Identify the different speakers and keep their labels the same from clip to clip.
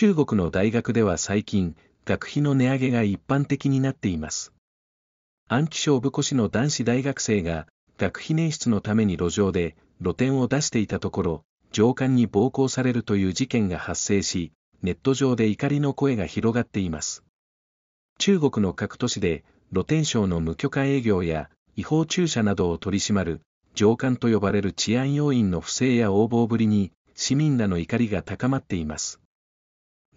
Speaker 1: 中国の大学では最近、学費の値上げが一般的になっています。安徽省武庫市の男子大学生が、学費捻出のために路上で露店を出していたところ、上官に暴行されるという事件が発生し、ネット上で怒りの声が広がっています。中国の各都市で、露天商の無許可営業や違法駐車などを取り締まる、上官と呼ばれる治安要員の不正や横暴ぶりに、市民らの怒りが高まっています。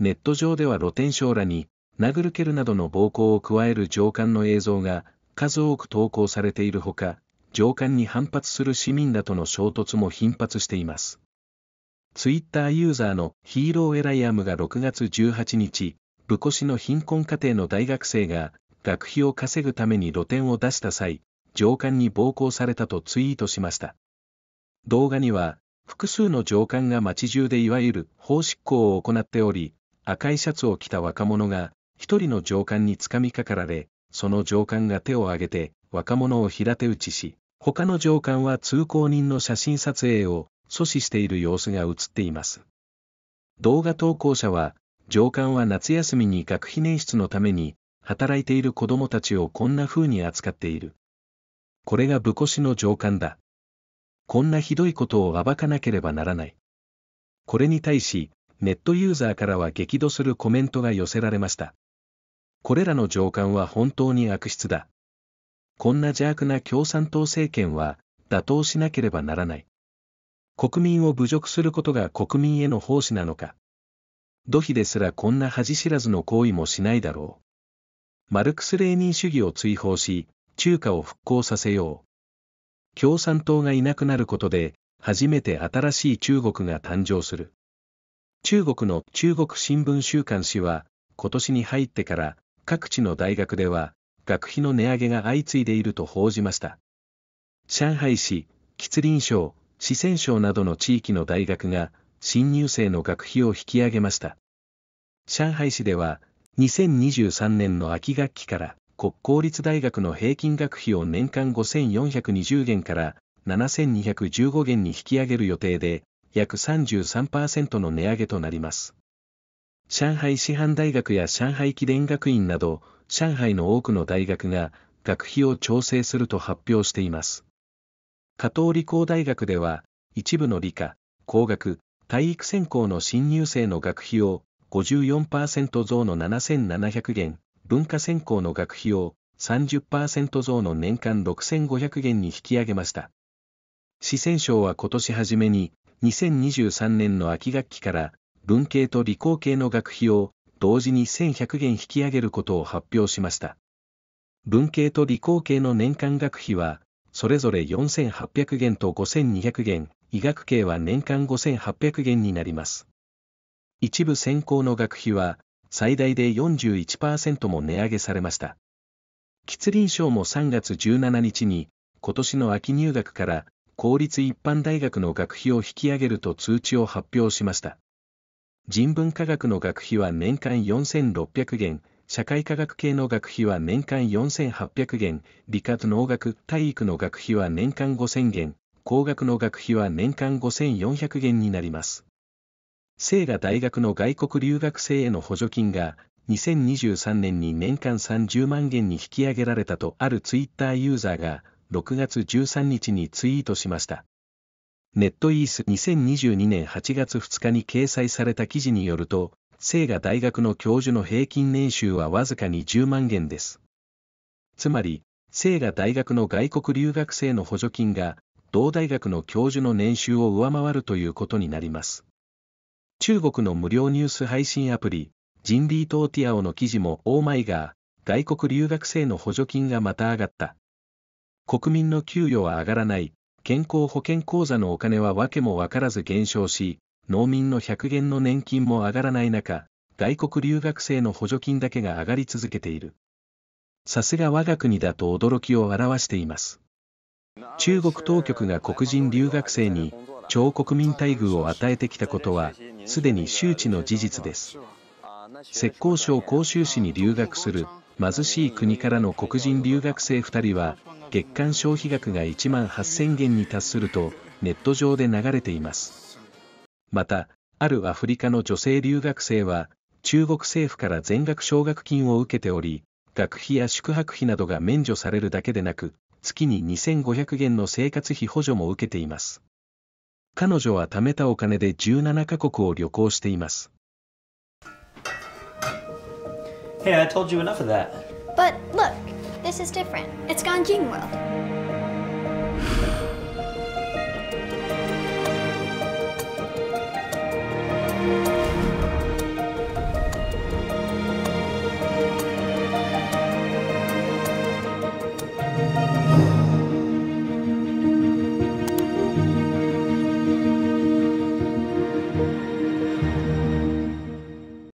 Speaker 1: ネット上では露天商らに、殴る蹴るなどの暴行を加える上官の映像が数多く投稿されているほか、上官に反発する市民らとの衝突も頻発しています。ツイッターユーザーのヒーローエライアムが6月18日、武庫市の貧困家庭の大学生が学費を稼ぐために露店を出した際、上官に暴行されたとツイートしました。動画には、複数の上官が街中でいわゆる法執行を行っており、赤いシャツを着た若者が、一人の上官につかみかかられ、その上官が手を挙げて、若者を平手打ちし、他の上官は通行人の写真撮影を阻止している様子が映っています。動画投稿者は、上官は夏休みに学費捻出のために、働いている子供たちをこんな風に扱っている。これが武越の上官だ。こんなひどいことを暴かなければならない。これに対し、ネットユーザーからは激怒するコメントが寄せられました。これらの上官は本当に悪質だ。こんな邪悪な共産党政権は打倒しなければならない。国民を侮辱することが国民への奉仕なのか。土肥ですらこんな恥知らずの行為もしないだろう。マルクス・レーニン主義を追放し、中華を復興させよう。共産党がいなくなることで、初めて新しい中国が誕生する。中国の中国新聞週刊誌は、今年に入ってから各地の大学では、学費の値上げが相次いでいると報じました。上海市、吉林省、四川省などの地域の大学が、新入生の学費を引き上げました。上海市では、2023年の秋学期から、国公立大学の平均学費を年間5420元から7215元に引き上げる予定で、約33%の値上げとなります。上海師範大学や上海記念学院など、上海の多くの大学が学費を調整すると発表しています。加藤理工大学では、一部の理科、工学、体育専攻の新入生の学費を54%増の7700元、文化専攻の学費を30%増の年間6500元に引き上げました。四川省は今年初めに2023年の秋学期から文系と理工系の学費を同時に1100元引き上げることを発表しました。文系と理工系の年間学費は、それぞれ4800元と5200元、医学系は年間5800元になります。一部専攻の学費は、最大で41%も値上げされました。吉林省も3月17日に、今年の秋入学から公立一般大学の学費を引き上げると通知を発表しました。人文科学の学費は年間4600元、社会科学系の学費は年間4800元、理科と農学、体育の学費は年間5000元、工学の学費は年間5400元になります。が大学の外国留学生への補助金が、2023年に年間30万元に引き上げられたとあるツイッターユーザーが、6月13日にツイートしました。ネットイース2022年8月2日に掲載された記事によると、聖が大学の教授の平均年収はわずかに10万元です。つまり、聖が大学の外国留学生の補助金が、同大学の教授の年収を上回るということになります。中国の無料ニュース配信アプリ、ジンリートーティアオの記事もオーマイガー、外国留学生の補助金がまた上がった国民の給与は上がらない、健康保険口座のお金は訳も分からず減少し、農民の100元の年金も上がらない中、外国留学生の補助金だけが上がり続けている。さすが我が国だと驚きを表しています。中国当局が黒人留学生に超国民待遇を与えてきたことは、すでに周知の事実です。浙江省広州市に留学する貧しい国からの黒人留学生2人は、月間消費額が1万8000元に達すると、ネット上で流れています。また、あるアフリカの女性留学生は、中国政府から全額奨学金を受けており、学費や宿泊費などが免除されるだけでなく、月に2500元の生活費補助も受けています。彼女は貯めたお金で17カ国を旅行しています。Hey, I told you enough of that. But look, this is different. It's Ganjing World.